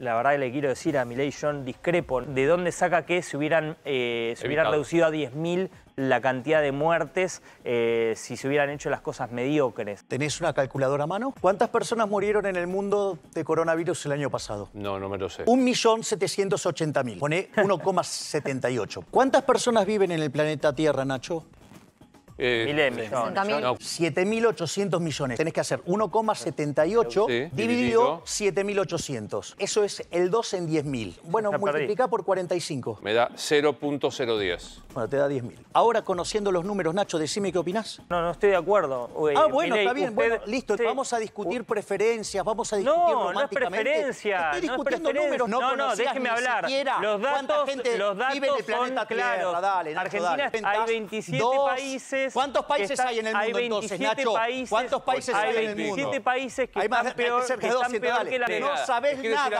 La verdad que le quiero decir a Milei, John discrepo. ¿De dónde saca que se hubieran, eh, reducido a 10.000 la cantidad de muertes eh, si se hubieran hecho las cosas mediocres? ¿Tenés una calculadora a mano? ¿Cuántas personas murieron en el mundo de coronavirus el año pasado? No, no me lo sé. 1.780.000. Pone 1,78. ¿Cuántas personas viven en el planeta Tierra, Nacho? Eh, 7.800 millones. Tenés que hacer 1,78 dividido, 7.800. Eso es el 2 en 10.000. Bueno, multiplicá por 45. Me da 0.010. Bueno, te da 10.000. Ahora, conociendo los números, Nacho, decime qué opinás. No, no estoy de acuerdo. ah, bueno, está bien. listo. vamos a discutir preferencias, vamos a discutir No, no es preferencia. Estoy discutiendo no No, no, déjeme hablar. Los datos, vive planeta son Dale, Argentina hay 27 países ¿Cuántos países hay en el mundo hay 27 Países, ¿Cuántos países hay, en el mundo? países que más están, peor, que, la... No sabes nada.